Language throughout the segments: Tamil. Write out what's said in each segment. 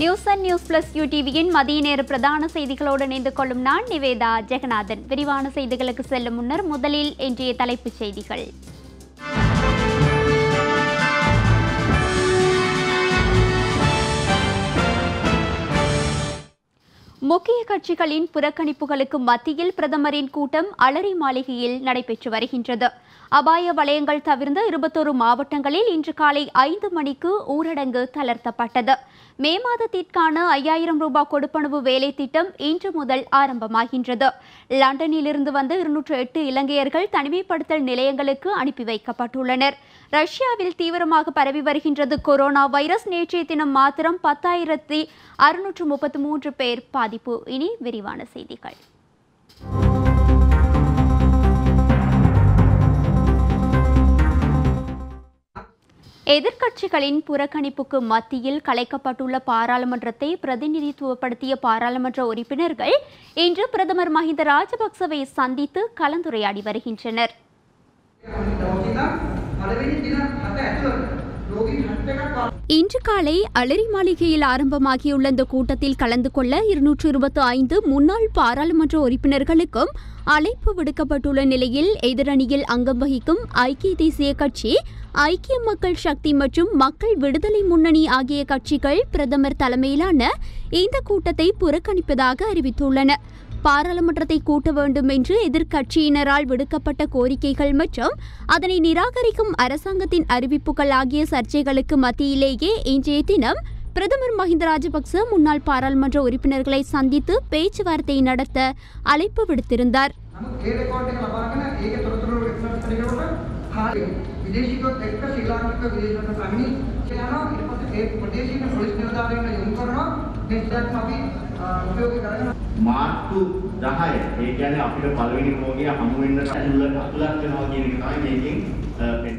நியூஸ் அண்ட் நியூஸ் பிளஸ் யூடிவியின் மதிய நேர பிரதான செய்திகளோடு இணைந்து கொள்ளும் நான் நிவேதா ஜெகநாதன் விரிவான செய்திகளுக்கு செல்லும் முன்னர் முதலில் இன்றைய தலைப்புச் செய்திகள் முக்கிய கட்சிகளின் புறக்கணிப்புகளுக்கு மத்தியில் பிரதமரின் கூட்டம் அலரி மாளிகையில் நடைபெற்று வருகின்றது அபாய வலயங்கள் தவிர்ந்த இருபத்தோரு மாவட்டங்களில் இன்று காலை ஐந்து மணிக்கு ஊரடங்கு தளர்த்தப்பட்டது மே மாதத்திற்கான ஐயாயிரம் ரூபாய் கொடுப்பனவு வேலை திட்டம் இன்று முதல் ஆரம்பமாகின்றது லண்டனிலிருந்து வந்து இருநூற்று எட்டு இலங்கையர்கள் தனிமைப்படுத்தல் நிலையங்களுக்கு அனுப்பி வைக்கப்பட்டுள்ளனர் ரஷ்யாவில் தீவிரமாக பரவி வருகின்றது கொரோனா வைரஸ் நேற்றைய தினம் மாத்திரம் பத்தாயிரத்தி அறுநூற்று முப்பத்தி மூன்று பேர் பாதிப்பு இனி விரிவான செய்திகள் எதிர்க்கட்சிகளின் புறக்கணிப்புக்கு மத்தியில் கலைக்கப்பட்டுள்ள பாராளுமன்றத்தை பிரதிநிதித்துவப்படுத்திய பாராளுமன்ற உறுப்பினர்கள் இன்று பிரதமர் மஹிந்த ராஜபக்சவை சந்தித்து கலந்துரையாடி வருகின்றனர் இன்று காலை அலரி மாளிகையில் ஆரம்பமாகியுள்ள இந்த கூட்டத்தில் கலந்து கொள்ள இருநூற்று இருபத்தி ஐந்து முன்னாள் பாராளுமன்ற உறுப்பினர்களுக்கும் அழைப்பு விடுக்கப்பட்டுள்ள நிலையில் எதிரணியில் அங்கம் வகிக்கும் ஐக்கிய தேசிய கட்சி ஐக்கிய மக்கள் சக்தி மற்றும் மக்கள் விடுதலை முன்னணி ஆகிய கட்சிகள் பிரதமர் தலைமையிலான இந்த கூட்டத்தை புறக்கணிப்பதாக அறிவித்துள்ளன பாராளுமன்றத்தை கூட்ட வேண்டும் என்று எதிர்க்கட்சியினரால் விடுக்கப்பட்ட கோரிக்கைகள் மற்றும் அதனை நிராகரிக்கும் அரசாங்கத்தின் அறிவிப்புகள் ஆகிய சர்ச்சைகளுக்கு மத்தியிலேயே இன்றைய தினம் பிரதமர் மஹிந்த ராஜபக்ச முன்னாள் பாராளுமன்ற உறுப்பினர்களை சந்தித்து பேச்சுவார்த்தை நடத்த அழைப்பு விடுத்திருந்தார் මාර්තු 10 ඒ කියන්නේ අපිට පළවෙනි රෝගිය හමු වෙන්න අතුලක් වෙනවා කියන එක තමයි මේකෙන් පෙන්වන්නේ.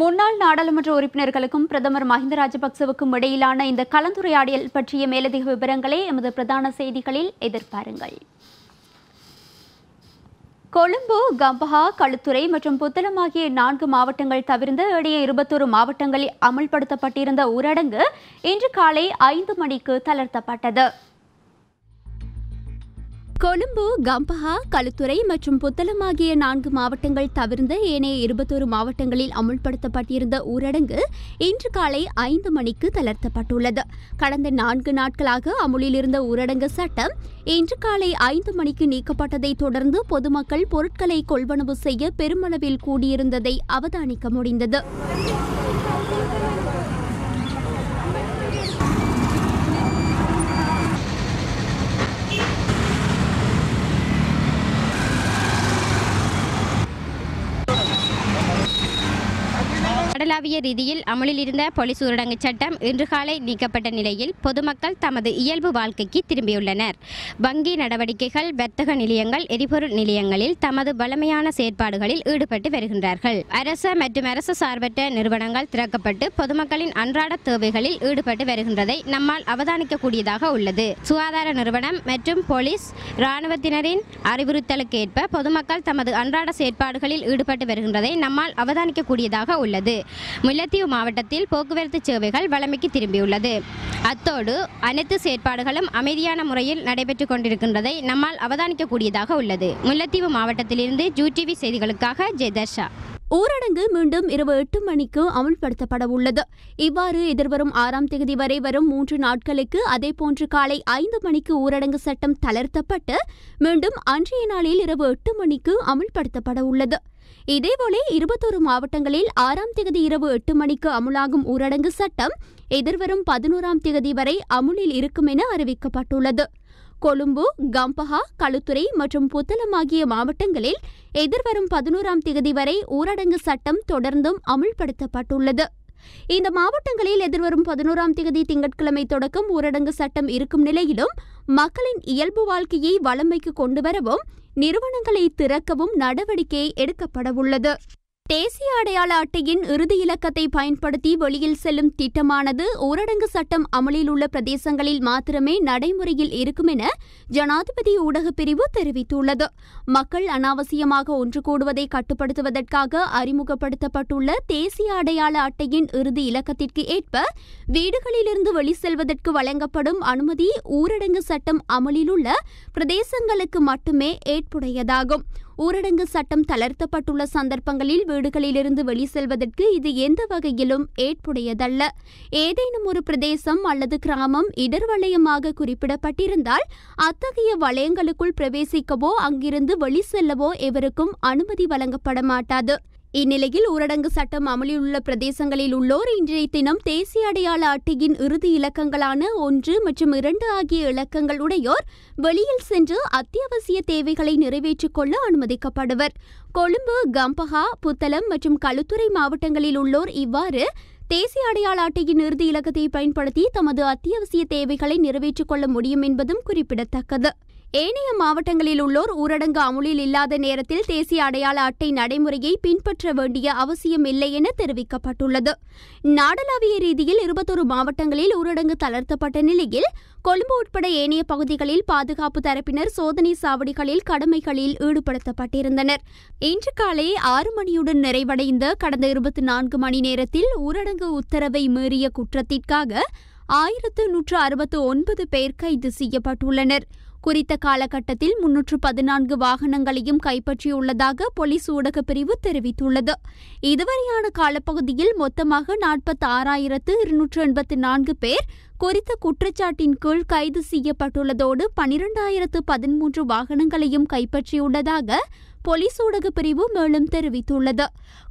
முன்னாள் நாடாளுமன்ற உறுப்பினர்களுக்கும் பிரதமர் மஹிந்த ராஜபக்சவுக்கும் இடையிலான இந்த கலந்துரையாடல் பற்றிய மேலதிக விவரங்களை எமது பிரதான செய்திகளில் எதிர்பாருங்கள் கொழும்பு கம்பஹா களுத்துறை மற்றும் புத்தளம் ஆகிய நான்கு மாவட்டங்கள் தவிர்ந்த இடையே இருபத்தொரு மாவட்டங்களில் அமல்படுத்தப்பட்டிருந்த ஊரடங்கு இன்று காலை ஐந்து மணிக்கு தளர்த்தப்பட்டது கொழும்பு கம்பஹா களுத்துறை மற்றும் புத்தளம் ஆகிய நான்கு மாவட்டங்கள் தவிர்ந்த ஏனைய இருபத்தோரு மாவட்டங்களில் அமுல்படுத்தப்பட்டிருந்த ஊரடங்கு இன்று காலை ஐந்து மணிக்கு தளர்த்தப்பட்டுள்ளது கடந்த நான்கு நாட்களாக அமுலில் இருந்த ஊரடங்கு சட்டம் இன்று காலை ஐந்து மணிக்கு நீக்கப்பட்டதை தொடர்ந்து பொதுமக்கள் பொருட்களை கொள்வனவு செய்ய பெருமளவில் கூடியிருந்ததை அவதானிக்க முடிந்தது கடலாவிய ரீதியில் அமலில் இருந்த போலீஸ் ஊரடங்கு சட்டம் இன்று காலை நீக்கப்பட்ட நிலையில் பொதுமக்கள் தமது இயல்பு வாழ்க்கைக்கு திரும்பியுள்ளனர் வங்கி நடவடிக்கைகள் வர்த்தக நிலையங்கள் எரிபொருள் நிலையங்களில் தமது வளமையான செயற்பாடுகளில் ஈடுபட்டு வருகின்றார்கள் அரச மற்றும் அரசு சார்பற்ற நிறுவனங்கள் திறக்கப்பட்டு பொதுமக்களின் அன்றாட தேவைகளில் ஈடுபட்டு வருகின்றதை நம்மால் அவதானிக்கக்கூடியதாக உள்ளது சுகாதார நிறுவனம் மற்றும் போலீஸ் இராணுவத்தினரின் அறிவுறுத்தலுக்கேற்ப பொதுமக்கள் தமது அன்றாட செயற்பாடுகளில் ஈடுபட்டு வருகின்றதை நம்மால் அவதானிக்கக்கூடியதாக உள்ளது முல்லைத்தீவு மாவட்டத்தில் போக்குவரத்து சேவைகள் வளமைக்கு திரும்பியுள்ளது அத்தோடு அனைத்து செயற்பாடுகளும் அமைதியான முறையில் நடைபெற்றுக் கொண்டிருக்கின்றதை நம்மால் அவதானிக்கக்கூடியதாக உள்ளது முல்லைத்தீவு மாவட்டத்திலிருந்து ஜூ டிவி செய்திகளுக்காக ஜெயதர்ஷா ஊரடங்கு மீண்டும் இரவு எட்டு மணிக்கு அமல்படுத்தப்பட உள்ளது இவ்வாறு எதிர்வரும் ஆறாம் தேதி வரை வரும் மூன்று நாட்களுக்கு அதேபோன்று காலை ஐந்து மணிக்கு ஊரடங்கு சட்டம் தளர்த்தப்பட்டு மீண்டும் அன்றைய நாளில் இரவு எட்டு மணிக்கு அமல்படுத்தப்பட உள்ளது இதேபோல இருபத்தோரு மாவட்டங்களில் ஆறாம் தேதி இரவு எட்டு மணிக்கு அமுலாகும் ஊரடங்கு சட்டம் எதிர்வரும் பதினோராம் தேதி வரை அமுலில் இருக்கும் என அறிவிக்கப்பட்டுள்ளது கொழும்பு கம்பஹா களுத்துறை மற்றும் புத்தளம் ஆகிய மாவட்டங்களில் எதிர்வரும் பதினோராம் தேதி வரை ஊரடங்கு சட்டம் தொடர்ந்தும் அமுல்படுத்தப்பட்டுள்ளது இந்த மாவட்டங்களில் எதிர்வரும் பதினோராம் தேதி திங்கட்கிழமை தொடக்கம் ஊரடங்கு சட்டம் இருக்கும் நிலையிலும் மக்களின் இயல்பு வாழ்க்கையை வளமைக்கு கொண்டு வரவும் நிறுவனங்களை திறக்கவும் நடவடிக்கை எடுக்கப்படவுள்ளது தேசிய அடையாள அட்டையின் இறுதி இலக்கத்தை பயன்படுத்தி வெளியில் செல்லும் திட்டமானது ஊரடங்கு சட்டம் அமலில் உள்ள பிரதேசங்களில் மாத்திரமே நடைமுறையில் இருக்கும் என ஜனாதிபதி ஊடகப் பிரிவு தெரிவித்துள்ளது மக்கள் அனாவசியமாக ஒன்று கூடுவதை கட்டுப்படுத்துவதற்காக அறிமுகப்படுத்தப்பட்டுள்ள தேசிய அடையாள அட்டையின் இறுதி இலக்கத்திற்கு ஏற்ப வீடுகளிலிருந்து வெளி செல்வதற்கு வழங்கப்படும் அனுமதி ஊரடங்கு சட்டம் அமலில் உள்ள பிரதேசங்களுக்கு மட்டுமே ஏற்புடையதாகும் ஊரடங்கு சட்டம் தளர்த்தப்பட்டுள்ள சந்தர்ப்பங்களில் வீடுகளிலிருந்து வெளி செல்வதற்கு இது எந்த வகையிலும் ஏற்புடையதல்ல ஏதேனும் ஒரு பிரதேசம் அல்லது கிராமம் இடர் வளையமாக குறிப்பிடப்பட்டிருந்தால் அத்தகைய வளையங்களுக்குள் பிரவேசிக்கவோ அங்கிருந்து வெளி செல்லவோ எவருக்கும் அனுமதி வழங்கப்பட மாட்டாது இந்நிலையில் ஊரடங்கு சட்டம் அமலிலுள்ள பிரதேசங்களில் உள்ளோர் இன்றைய தினம் தேசிய அடையாள அட்டையின் இறுதி இலக்கங்களான ஒன்று மற்றும் இரண்டு ஆகிய இலக்கங்கள் உடையோர் வெளியில் சென்று அத்தியாவசிய தேவைகளை நிறைவேற்றிக் கொள்ள அனுமதிக்கப்படுவர் கொழும்பு கம்பஹா புத்தளம் மற்றும் களுத்துறை மாவட்டங்களில் உள்ளோர் இவ்வாறு தேசிய அடையாள அட்டையின் இறுதி இலக்கத்தை பயன்படுத்தி தமது அத்தியாவசிய தேவைகளை நிறைவேற்றிக் கொள்ள முடியும் என்பதும் குறிப்பிடத்தக்கது ஏனைய மாவட்டங்களில் உள்ளோர் ஊரடங்கு அமுலில் இல்லாத நேரத்தில் தேசிய அடையாள அட்டை நடைமுறையை பின்பற்ற வேண்டிய அவசியம் இல்லை என தெரிவிக்கப்பட்டுள்ளது நாடளாவிய ரீதியில் இருபத்தொரு மாவட்டங்களில் ஊரடங்கு தளர்த்தப்பட்ட நிலையில் கொழும்பு உட்பட ஏனைய பகுதிகளில் பாதுகாப்பு தரப்பினர் சோதனை சாவடிகளில் கடமைகளில் ஈடுபடுத்தப்பட்டிருந்தனர் இன்று காலை ஆறு மணியுடன் நிறைவடைந்த கடந்த இருபத்தி நான்கு மணி நேரத்தில் ஊரடங்கு உத்தரவை மீறிய குற்றத்திற்காக ஆயிரத்து நூற்று அறுபத்து ஒன்பது பேர் கைது செய்யப்பட்டுள்ளனர் குறித்த காலகட்டத்தில் முன்னூற்று பதினான்கு வாகனங்களையும் கைப்பற்றியுள்ளதாக போலீஸ் ஊடக பிரிவு தெரிவித்துள்ளது இதுவரையான காலப்பகுதியில் மொத்தமாக நாற்பத்தி ஆறாயிரத்து இருநூற்று எண்பத்தி நான்கு பேர் குறித்த குற்றச்சாட்டின் கீழ் கைது செய்யப்பட்டுள்ளதோடு பனிரெண்டாயிரத்து பதிமூன்று வாகனங்களையும் கைப்பற்றியுள்ளதாக போலீஸ் ஊடக பிரிவு மேலும் தெரிவித்துள்ளது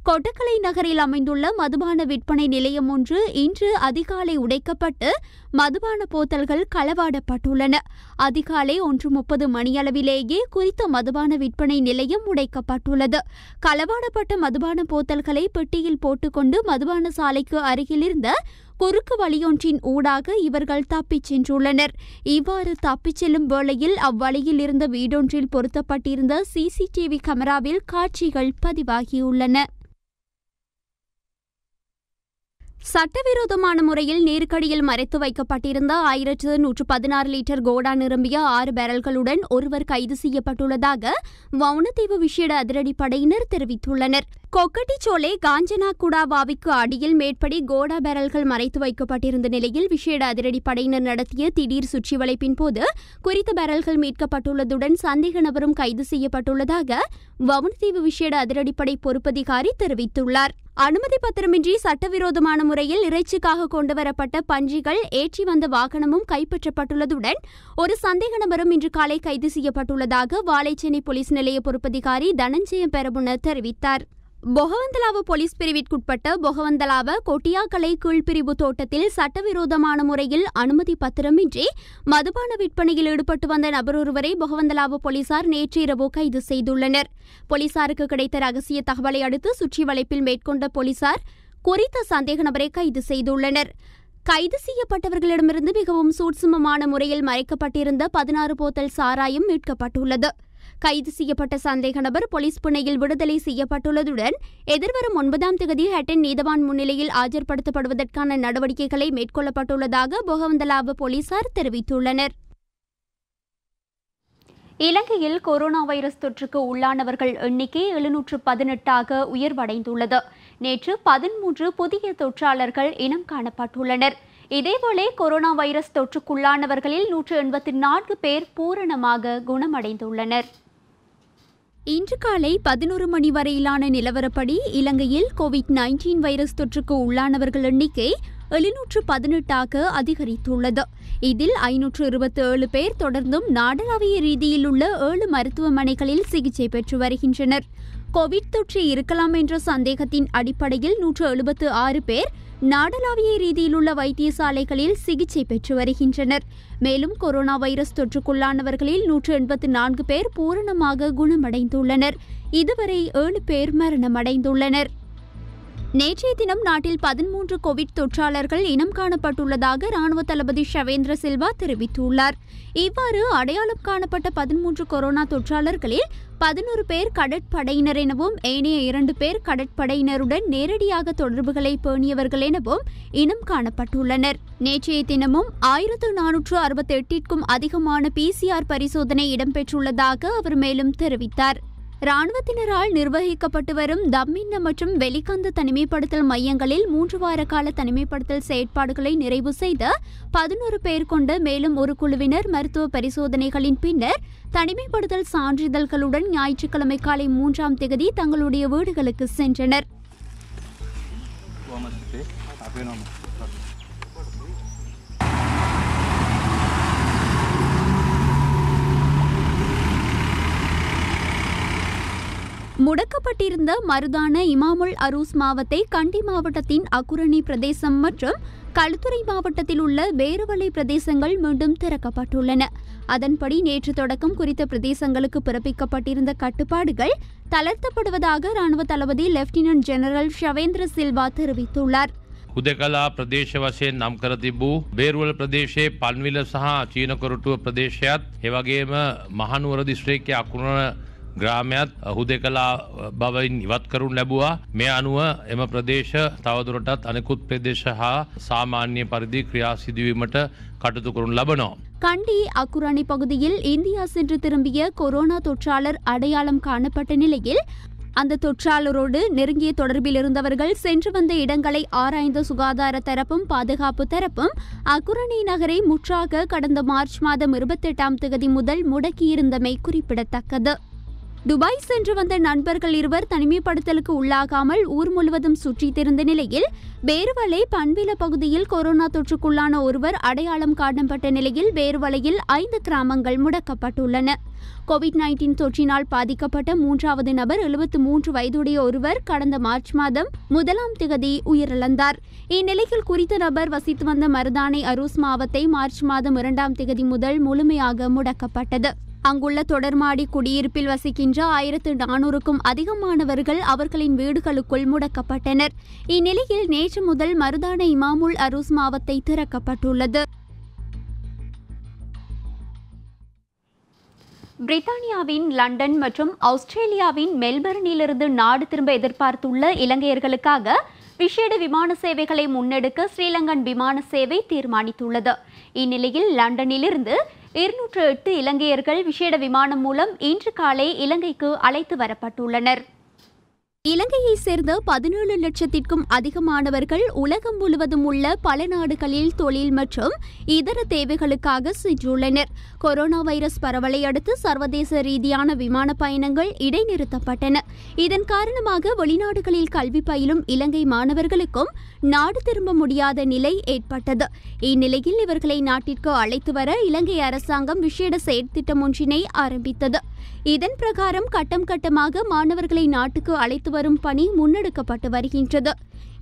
கொட்டக்கலை நகரில் அமைந்துள்ள மதுபான விற்பனை நிலையம் ஒன்று இன்று அதிகாலை உடைக்கப்பட்டு மதுபான போத்தல்கள் களவாடப்பட்டுள்ளன அதிகாலை ஒன்று முப்பது மணியளவிலேயே குறித்த மதுபான விற்பனை நிலையம் உடைக்கப்பட்டுள்ளது களவாடப்பட்ட மதுபான போத்தல்களை பெட்டியில் போட்டுக்கொண்டு மதுபான சாலைக்கு அருகிலிருந்த குறுக்கு வழியொன்றின் ஊடாக இவர்கள் தப்பிச் சென்றுள்ளனர் இவ்வாறு தப்பிச் செல்லும் வேளையில் அவ்வழியில் இருந்த வீடொன்றில் பொருத்தப்பட்டிருந்த சிசிடிவி கேமராவில் காட்சிகள் பதிவாகியுள்ளன சட்டவிரோதமான முறையில் நேருக்கடியில் மறைத்து வைக்கப்பட்டிருந்த ஆயிரத்து நூற்று பதினாறு லிட்டர் கோடா நிரம்பிய ஆறு பேரல்களுடன் ஒருவர் கைது செய்யப்பட்டுள்ளதாக வவுனத்தீவு விஷேட அதிரடிப்படையினர் தெரிவித்துள்ளனர் கொக்கட்டிச்சோலை காஞ்சனாகுடாவாவிக்கு அடியில் மேற்படி கோடா பேரல்கள் மறைத்து வைக்கப்பட்டிருந்த நிலையில் விஷேட அதிரடிப்படையினர் நடத்திய திடீர் சுற்றிவளைப்பின் போது குறித்த பேரல்கள் மீட்கப்பட்டுள்ளதுடன் சந்தேக நபரும் கைது செய்யப்பட்டுள்ளதாக வவுனத்தீவு விஷேட அதிரடிப்படை பொறுப்பதிகாரி தெரிவித்துள்ளார் அனுமதி பத்திரமின்றி சட்டவிரோதமான முறையில் இறைச்சிக்காக கொண்டுவரப்பட்ட பன்றிகள் ஏற்றி வந்த வாகனமும் கைப்பற்றப்பட்டுள்ளதுடன் ஒரு சந்தேக நபரும் இன்று காலை கைது செய்யப்பட்டுள்ளதாக வாழைச்சேனை போலீஸ் நிலைய பொறுப்பதிகாரி தனஞ்சயம் பெரமுன தெரிவித்தார் பொகவந்தலாவ போலீஸ் பிரிவிற்குட்பட்ட பொகவந்தலாவ கொட்டியாக்கலை கீழ்பிரிவு தோட்டத்தில் சட்டவிரோதமான முறையில் அனுமதி பத்திரமின்றி மதுபான விற்பனையில் ஈடுபட்டு வந்த நபர் ஒருவரை பொகவந்தலாவ போலீசார் நேற்றிரவு கைது செய்துள்ளனர் போலீசாருக்கு கிடைத்த ரகசிய தகவலை அடுத்து சுற்றி வளைப்பில் மேற்கொண்ட போலீசார் குறித்த சந்தேக நபரை கைது செய்துள்ளனர் கைது செய்யப்பட்டவர்களிடமிருந்து மிகவும் சூட்சுமமான முறையில் மறைக்கப்பட்டிருந்த பதினாறு போத்தல் சாராயம் மீட்கப்பட்டுள்ளது கைது செய்யப்பட்ட சந்தேக நபர் போலீஸ் புனையில் விடுதலை செய்யப்பட்டுள்ளதுடன் எதிர்வரும் ஒன்பதாம் தேதி ஹட்டன் நீதவான் முன்னிலையில் ஆஜர்படுத்தப்படுவதற்கான நடவடிக்கைகளை மேற்கொள்ளப்பட்டுள்ளதாக பொகவந்தலாவு போலீசார் தெரிவித்துள்ளனர் இலங்கையில் கொரோனா வைரஸ் தொற்றுக்கு உள்ளானவர்கள் எண்ணிக்கை எழுநூற்று பதினெட்டாக உயர்வடைந்துள்ளது நேற்று பதிமூன்று புதிய தொற்றாளர்கள் இனம் காணப்பட்டுள்ளனர் இதேபோல கொரோனா வைரஸ் தொற்றுக்குள்ளானவர்களில் நூற்று எண்பத்தி நான்கு பேர் பூரணமாக குணமடைந்துள்ளனர் இன்று காலை பதினோரு மணி வரையிலான நிலவரப்படி இலங்கையில் கோவிட் நைன்டீன் வைரஸ் தொற்றுக்கு உள்ளானவர்கள் எண்ணிக்கை எழுநூற்று பதினெட்டாக அதிகரித்துள்ளது இதில் ஐநூற்று இருபத்தி ஏழு பேர் தொடர்ந்தும் நாடளாவிய ரீதியில் உள்ள ஏழு மருத்துவமனைகளில் சிகிச்சை பெற்று வருகின்றனர் கோவிட் தொற்று இருக்கலாம் என்ற சந்தேகத்தின் அடிப்படையில் நூற்று எழுபத்து ஆறு பேர் நாடளாவிய ரீதியிலுள்ள வைத்தியசாலைகளில் சிகிச்சை பெற்று வருகின்றனர் மேலும் கொரோனா வைரஸ் தொற்றுக்குள்ளானவர்களில் நூற்று எண்பத்து நான்கு பேர் பூரணமாக குணமடைந்துள்ளனர் இதுவரை ஏழு பேர் மரணமடைந்துள்ளனர் நேற்றைய தினம் நாட்டில் பதிமூன்று கோவிட் தொற்றாளர்கள் இனம் காணப்பட்டுள்ளதாக ராணுவ தளபதி ஷவேந்திர செல்வா தெரிவித்துள்ளார் இவ்வாறு அடையாளம் காணப்பட்ட பதிமூன்று கொரோனா தொற்றாளர்களில் பதினோரு பேர் கடற்படையினர் எனவும் ஏனைய இரண்டு பேர் கடற்படையினருடன் நேரடியாக தொடர்புகளை பேணியவர்கள் எனவும் இனம் காணப்பட்டுள்ளனர் நேற்றைய தினமும் ஆயிரத்து நானூற்று அறுபத்தி எட்டிற்கும் அதிகமான பிசிஆர் பரிசோதனை இடம்பெற்றுள்ளதாக அவர் மேலும் தெரிவித்தார் ராணுவத்தினரால் நிர்வகிக்கப்பட்டு வரும் தம்மின்ன மற்றும் வெளிக்கந்த தனிமைப்படுத்தல் மையங்களில் மூன்று வார கால தனிமைப்படுத்தல் செயற்பாடுகளை நிறைவு செய்த பதினோரு பேர் கொண்ட மேலும் ஒரு குழுவினர் மருத்துவ பரிசோதனைகளின் பின்னர் தனிமைப்படுத்தல் சான்றிதழ்களுடன் ஞாயிற்றுக்கிழமை காலை மூன்றாம் தேதி தங்களுடைய வீடுகளுக்கு சென்றனர் முடக்கப்பட்டிருந்த மருதான இமாமுல் அரூஸ் மாவத்தை கண்டி மாவட்டத்தின் அக்குரணி பிரதேசம் மற்றும் களுத்துறை மாவட்டத்தில் உள்ள வேறுவலை பிரதேசங்கள் மீண்டும் திறக்கப்பட்டுள்ளன அதன்படி நேற்று தொடக்கம் குறித்த பிரதேசங்களுக்கு பிறப்பிக்கப்பட்டிருந்த கட்டுப்பாடுகள் தளர்த்தப்படுவதாக ராணுவ தளபதி லெப்டினன்ட் ஜெனரல் ஷவேந்திர சில்வா தெரிவித்துள்ளார் உதகலா ප්‍රදේශ වශයෙන් නම් කර තිබූ බේරුවල ප්‍රදේශයේ පන්විල සහ චීනකොරටුව ප්‍රදේශයත් එවගේම මහනුවර දිස්ත්‍රික්කයේ අකුණන ග්‍රාමයත් කලා බවයින් ඉවත් කරුන් ලැබවා මේ අනුව එම ප්‍රදේශ තවදුරටත් අනෙකුත් ප්‍රදේශ හා சாமானிய பரிதி கிரியாசிதிவிமட்ட කටතු කරුන් ලබනෝ. கண்டி அக்குரணி பகுதியில் இந்தியா சென்று திரும்பிய கொரோனா தொற்றாளர் அடையாளம் காணப்பட்ட நிலையில் அந்த தொற்றாளரோடு நெருங்கிய தொடர்பில் இருந்தவர்கள் சென்று வந்த இடங்களை ஆராய்ந்த சுகாதார தரப்பும் பாதுகாப்பு தரப்பும் அக்குரணி நகரை முற்றாக கடந்த மார்ச் மாதம் இருபத்தெட்டாம் தேதி முதல் முடக்கியிருந்தமை குறிப்பிடத்தக்கது துபாய் சென்று வந்த நண்பர்கள் இருவர் தனிமைப்படுத்தலுக்கு உள்ளாகாமல் ஊர் முழுவதும் சுற்றித் திருந்த நிலையில் பேருவலை பண்பில பகுதியில் கொரோனா தொற்றுக்குள்ளான ஒருவர் அடையாளம் காணப்பட்ட நிலையில் வேறுவலையில் ஐந்து கிராமங்கள் முடக்கப்பட்டுள்ளன கோவிட் நைன்டீன் தொற்றினால் பாதிக்கப்பட்ட மூன்றாவது நபர் எழுபத்து மூன்று வயதுடைய ஒருவர் கடந்த மார்ச் மாதம் முதலாம் திகதி உயிரிழந்தார் இந்நிலையில் குறித்த நபர் வசித்து வந்த மருதானை அரூஸ் மாவத்தை மார்ச் மாதம் இரண்டாம் திகதி முதல் முழுமையாக முடக்கப்பட்டது அங்குள்ள தொடர்மாடி குடியிருப்பில் வசிக்கின்ற ஆயிரத்து நானூறுக்கும் அதிகமானவர்கள் அவர்களின் வீடுகளுக்குள் முடக்கப்பட்டனர் இந்நிலையில் நேற்று முதல் மருதான இமாமுல் அரூஸ் மாவத்தை திறக்கப்பட்டுள்ளது பிரித்தானியாவின் லண்டன் மற்றும் ஆஸ்திரேலியாவின் மெல்பர்னிலிருந்து நாடு திரும்ப எதிர்பார்த்துள்ள இலங்கையர்களுக்காக விஷேட விமான சேவைகளை முன்னெடுக்க ஸ்ரீலங்கன் விமான சேவை தீர்மானித்துள்ளது இந்நிலையில் லண்டனிலிருந்து இருநூற்று எட்டு இலங்கையர்கள் விசேட விமானம் மூலம் இன்று காலை இலங்கைக்கு அழைத்து வரப்பட்டுள்ளனர் இலங்கையை சேர்ந்த பதினேழு லட்சத்திற்கும் அதிகமானவர்கள் உலகம் முழுவதும் உள்ள பல நாடுகளில் தொழில் மற்றும் இதர தேவைகளுக்காக சென்றுள்ளனர் கொரோனா வைரஸ் பரவலை அடுத்து சர்வதேச ரீதியான விமான பயணங்கள் இடைநிறுத்தப்பட்டன இதன் காரணமாக வெளிநாடுகளில் கல்வி பயிலும் இலங்கை மாணவர்களுக்கும் நாடு திரும்ப முடியாத நிலை ஏற்பட்டது இந்நிலையில் இவர்களை நாட்டிற்கு அழைத்து வர இலங்கை அரசாங்கம் விசேட செயற்திட்டம் ஒன்றினை ஆரம்பித்தது இதன் பிரகாரம் கட்டம் கட்டமாக மாணவர்களை நாட்டுக்கு அழைத்து வரும் பணி முன்னெடுக்கப்பட்டு வருகின்றது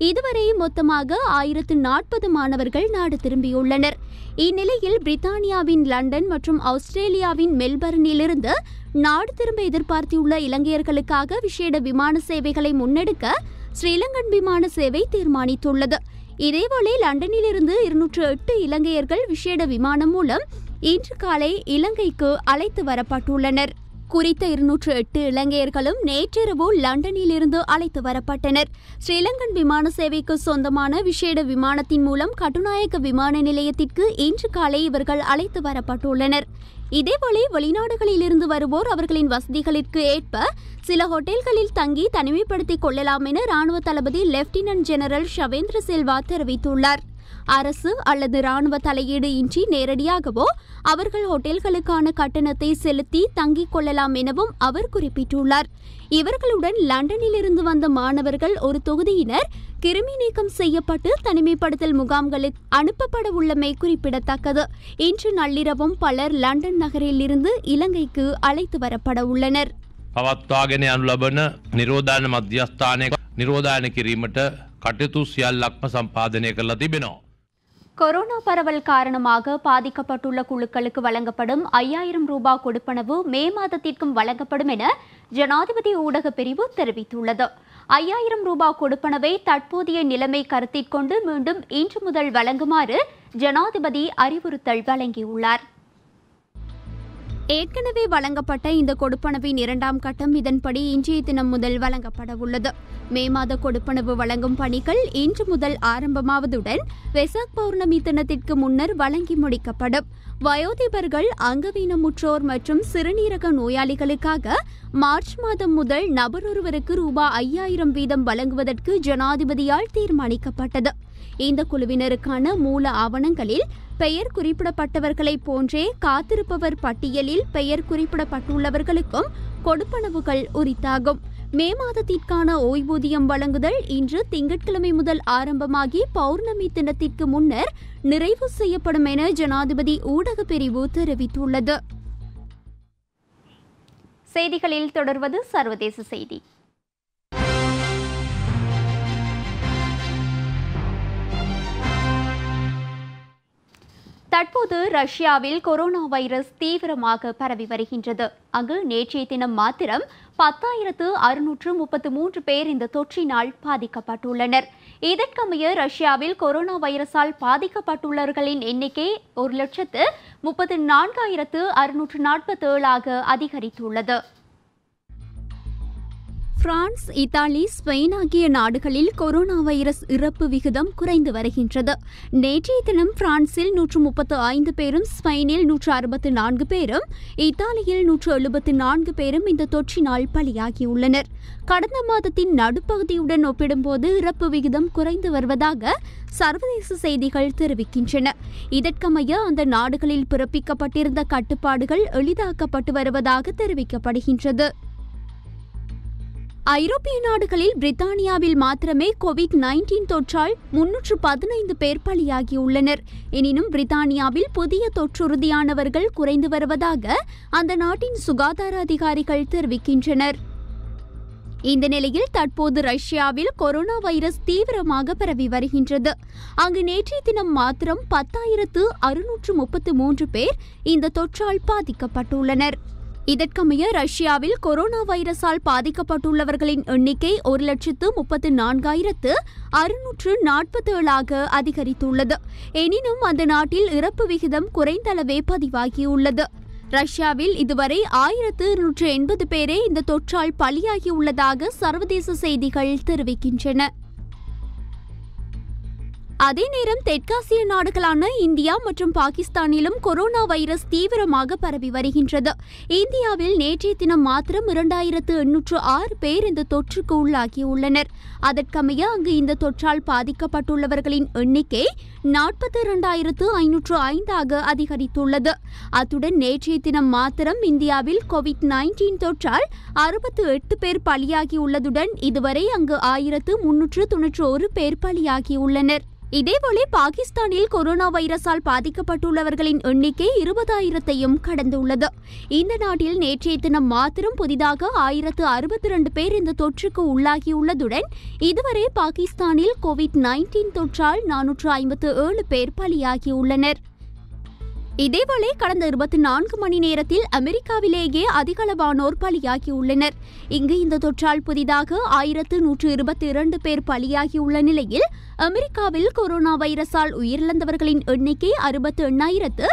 இதுவரை மொத்தமாக ஆயிரத்து நாற்பது மாணவர்கள் நாடு திரும்பியுள்ளனர் இந்நிலையில் பிரித்தானியாவின் லண்டன் மற்றும் ஆஸ்திரேலியாவின் மெல்பர்னிலிருந்து நாடு திரும்ப எதிர்பார்த்தியுள்ள இலங்கையர்களுக்காக விசேட விமான சேவைகளை முன்னெடுக்க ஸ்ரீலங்கன் விமான சேவை தீர்மானித்துள்ளது இதேபோல லண்டனிலிருந்து இருநூற்று எட்டு இலங்கையர்கள் விசேட விமானம் மூலம் இன்று காலை இலங்கைக்கு அழைத்து வரப்பட்டுள்ளனர் குறித்த இருநூற்று எட்டு இலங்கையர்களும் நேற்றிரவு லண்டனிலிருந்து அழைத்து வரப்பட்டனர் ஸ்ரீலங்கன் விமான சேவைக்கு சொந்தமான விஷேட விமானத்தின் மூலம் கட்டுநாயக்க விமான நிலையத்திற்கு இன்று காலை இவர்கள் அழைத்து வரப்பட்டுள்ளனர் இதேபோல வெளிநாடுகளில் இருந்து வருவோர் அவர்களின் வசதிகளிற்கு ஏற்ப சில ஹோட்டல்களில் தங்கி தனிமைப்படுத்திக் கொள்ளலாம் என ராணுவ தளபதி லெப்டினன்ட் ஜெனரல் ஷவேந்திர செல்வா தெரிவித்துள்ளார் அரசு அல்லது ராணுவ தலையீடு இன்றி நேரடியாகவோ அவர்கள் ஹோட்டல்களுக்கான கட்டணத்தை செலுத்தி தங்கிக் கொள்ளலாம் எனவும் அவர் குறிப்பிட்டுள்ளார் இவர்களுடன் லண்டனில் இருந்து வந்த மாணவர்கள் ஒரு தொகுதியினர் கிருமி நீக்கம் செய்யப்பட்டு தனிமைப்படுத்தல் முகாம்களுக்கு அனுப்பப்பட உள்ளமை குறிப்பிடத்தக்கது இன்று நள்ளிரவும் பலர் லண்டன் நகரில் இருந்து இலங்கைக்கு அழைத்து வரப்பட உள்ளனர் පවත්වාගෙන යනු ලබන නිරෝධාන මධ්‍යස්ථානය නිරෝධායන කිරීමට කටයුතු සියල්ලක්ම සම්පාධනය කරලා තිබෙනවා. கொரோனா பரவல் காரணமாக பாதிக்கப்பட்டுள்ள குழுக்களுக்கு வழங்கப்படும் ஐயாயிரம் ரூபாய் கொடுப்பனவு மே மாதத்திற்கும் வழங்கப்படும் என ஜனாதிபதி ஊடக பிரிவு தெரிவித்துள்ளது ஐயாயிரம் ரூபாய் கொடுப்பனவை தற்போதைய நிலைமை கருத்தில் கொண்டு மீண்டும் இன்று முதல் வழங்குமாறு ஜனாதிபதி அறிவுறுத்தல் வழங்கியுள்ளார் ஏற்கனவே வழங்கப்பட்ட இந்த கொடுப்பனவின் இரண்டாம் கட்டம் இதன்படி இன்றைய தினம் முதல் வழங்கப்பட உள்ளது மே மாத கொடுப்பனவு வழங்கும் பணிகள் இன்று முதல் ஆரம்பமாவதுடன் வெசாக் பௌர்ணமி தினத்திற்கு முன்னர் வழங்கி முடிக்கப்படும் வயோதிபர்கள் அங்கவீனமுற்றோர் மற்றும் சிறுநீரக நோயாளிகளுக்காக மார்ச் மாதம் முதல் நபர் ஒருவருக்கு ரூபாய் ஐயாயிரம் வீதம் வழங்குவதற்கு ஜனாதிபதியால் தீர்மானிக்கப்பட்டது இந்த குழுவினருக்கான மூல ஆவணங்களில் பெயர் குறிப்பிடப்பட்டவர்களைப் போன்றே காத்திருப்பவர் பட்டியலில் பெயர் குறிப்பிடப்பட்டுள்ளவர்களுக்கும் கொடுப்பனவுகள் உரித்தாகும் மே மாதத்திற்கான ஓய்வூதியம் வழங்குதல் இன்று திங்கட்கிழமை முதல் ஆரம்பமாகி பௌர்ணமி தினத்திற்கு முன்னர் நிறைவு செய்யப்படும் என ஜனாதிபதி ஊடக பிரிவு தெரிவித்துள்ளது செய்திகளில் தொடர்வது சர்வதேச செய்தி தற்போது ரஷ்யாவில் கொரோனா வைரஸ் தீவிரமாக பரவி வருகின்றது அங்கு நேற்றைய தினம் மாத்திரம் பத்தாயிரத்து அறுநூற்று முப்பத்து மூன்று பேர் இந்த தொற்றினால் பாதிக்கப்பட்டுள்ளனர் இதற்கமைய ரஷ்யாவில் கொரோனா வைரஸால் பாதிக்கப்பட்டுள்ளவர்களின் எண்ணிக்கை ஒரு லட்சத்து முப்பத்து நான்காயிரத்து அறுநூற்று நாற்பத்தி ஏழாக அதிகரித்துள்ளது பிரான்ஸ் இத்தாலி ஸ்பெயின் ஆகிய நாடுகளில் கொரோனா வைரஸ் இறப்பு விகிதம் குறைந்து வருகின்றது நேற்றைய தினம் பிரான்சில் நூற்று முப்பத்து ஐந்து பேரும் ஸ்பெயினில் நூற்று அறுபத்து நான்கு பேரும் இத்தாலியில் நூற்று எழுபத்து நான்கு பேரும் இந்த தொற்றினால் பலியாகியுள்ளனர் கடந்த மாதத்தின் நடுப்பகுதியுடன் ஒப்பிடும்போது இறப்பு விகிதம் குறைந்து வருவதாக சர்வதேச செய்திகள் தெரிவிக்கின்றன இதற்கமைய அந்த நாடுகளில் பிறப்பிக்கப்பட்டிருந்த கட்டுப்பாடுகள் எளிதாக்கப்பட்டு வருவதாக தெரிவிக்கப்படுகின்றது ஐரோப்பிய நாடுகளில் பிரித்தானியாவில் மாத்திரமே கோவிட் நைன்டீன் தொற்றால் முன்னூற்று பதினைந்து பேர் பலியாகியுள்ளனர் எனினும் பிரித்தானியாவில் புதிய தொற்றுறுதியானவர்கள் குறைந்து வருவதாக அந்த நாட்டின் சுகாதார அதிகாரிகள் தெரிவிக்கின்றனர் இந்த நிலையில் தற்போது ரஷ்யாவில் கொரோனா வைரஸ் தீவிரமாக பரவி வருகின்றது அங்கு நேற்றைய தினம் மாத்திரம் பத்தாயிரத்து அறுநூற்று முப்பத்து மூன்று பேர் இந்த தொற்றால் பாதிக்கப்பட்டுள்ளனர் இதற்கமைய ரஷ்யாவில் கொரோனா வைரஸால் பாதிக்கப்பட்டுள்ளவர்களின் எண்ணிக்கை ஒரு லட்சத்து முப்பத்து நான்காயிரத்து அறுநூற்று நாற்பத்தி ஏழாக அதிகரித்துள்ளது எனினும் அந்த நாட்டில் இறப்பு விகிதம் குறைந்தளவே பதிவாகியுள்ளது ரஷ்யாவில் இதுவரை ஆயிரத்து இருநூற்று எண்பது பேரே இந்த தொற்றால் பலியாகியுள்ளதாக சர்வதேச செய்திகள் தெரிவிக்கின்றன அதே நேரம் தெற்காசிய நாடுகளான இந்தியா மற்றும் பாகிஸ்தானிலும் கொரோனா வைரஸ் தீவிரமாக பரவி வருகின்றது இந்தியாவில் நேற்றைய தினம் மாத்திரம் இரண்டாயிரத்து எண்ணூற்று ஆறு பேர் இந்த தொற்றுக்கு உள்ளாகியுள்ளனர் அதற்கமைய அங்கு இந்த தொற்றால் பாதிக்கப்பட்டுள்ளவர்களின் எண்ணிக்கை நாற்பத்தி இரண்டாயிரத்து ஐநூற்று ஐந்தாக அதிகரித்துள்ளது அத்துடன் நேற்றைய தினம் மாத்திரம் இந்தியாவில் கோவிட் நைன்டீன் தொற்றால் அறுபத்து எட்டு பேர் பலியாகியுள்ளதுடன் இதுவரை அங்கு ஆயிரத்து முன்னூற்று தொன்னூற்று ஒரு பேர் பலியாகியுள்ளனர் இதேபோல பாகிஸ்தானில் கொரோனா வைரஸால் பாதிக்கப்பட்டுள்ளவர்களின் எண்ணிக்கை இருபதாயிரத்தையும் கடந்துள்ளது இந்த நாட்டில் நேற்றைய தினம் மாத்திரம் புதிதாக ஆயிரத்து அறுபத்தி ரெண்டு பேர் இந்த தொற்றுக்கு உள்ளாகியுள்ளதுடன் இதுவரை பாகிஸ்தானில் கோவிட் நைன்டீன் தொற்றால் நானூற்று ஐம்பத்து ஏழு பேர் பலியாகியுள்ளனர் இதேவேளை கடந்த இருபத்தி நான்கு மணி நேரத்தில் அமெரிக்காவிலேயே அதிகளவானோர் பலியாகியுள்ளனர் இங்கு இந்த தொற்றால் புதிதாக ஆயிரத்து நூற்று இருபத்தி இரண்டு பேர் பலியாகியுள்ள நிலையில் அமெரிக்காவில் கொரோனா வைரஸால் உயிரிழந்தவர்களின் எண்ணிக்கை அறுபத்து எண்ணாயிரத்து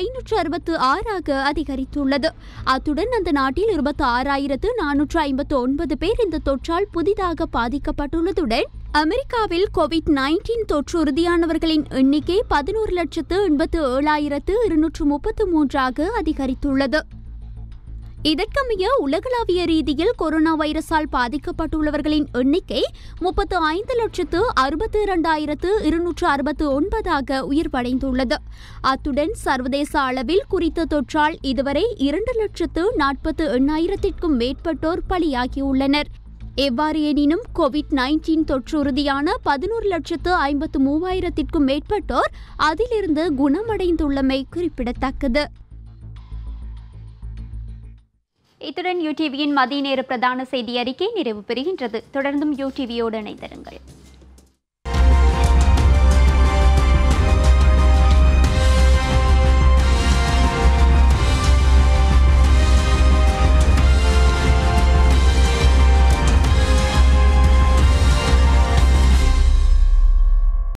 ஐநூற்று அறுபத்து ஆறாக அதிகரித்துள்ளது அத்துடன் அந்த நாட்டில் இருபத்தி ஆறாயிரத்து நானூற்று ஐம்பத்து ஒன்பது பேர் இந்த தொற்றால் புதிதாக பாதிக்கப்பட்டுள்ளதுடன் அமெரிக்காவில் கோவிட் நைன்டீன் தொற்று உறுதியானவர்களின் எண்ணிக்கை பதினோரு லட்சத்து எண்பத்து ஏழாயிரத்து இருநூற்று முப்பத்து மூன்றாக அதிகரித்துள்ளது இதற்கமைய உலகளாவிய ரீதியில் கொரோனா வைரஸால் பாதிக்கப்பட்டுள்ளவர்களின் எண்ணிக்கை முப்பத்து ஐந்து லட்சத்து அறுபத்து இரண்டாயிரத்து இருநூற்று அறுபத்து ஒன்பதாக உயிர்வடைந்துள்ளது அத்துடன் சர்வதேச அளவில் குறித்த தொற்றால் இதுவரை இரண்டு லட்சத்து நாற்பத்து எண்ணாயிரத்திற்கும் மேற்பட்டோர் பலியாகியுள்ளனர் எவ்வாறு எனினும் கோவிட் நைன்டீன் உறுதியான பதினோரு லட்சத்து ஐம்பத்து மூவாயிரத்திற்கும் மேற்பட்டோர் அதிலிருந்து குணமடைந்துள்ளமை குறிப்பிடத்தக்கது இத்துடன் யூடிவியின் மதிய நேர பிரதான செய்தி அறிக்கை நிறைவு பெறுகின்றது தொடர்ந்தும் யூடிவியோடு இணைந்திருங்கள்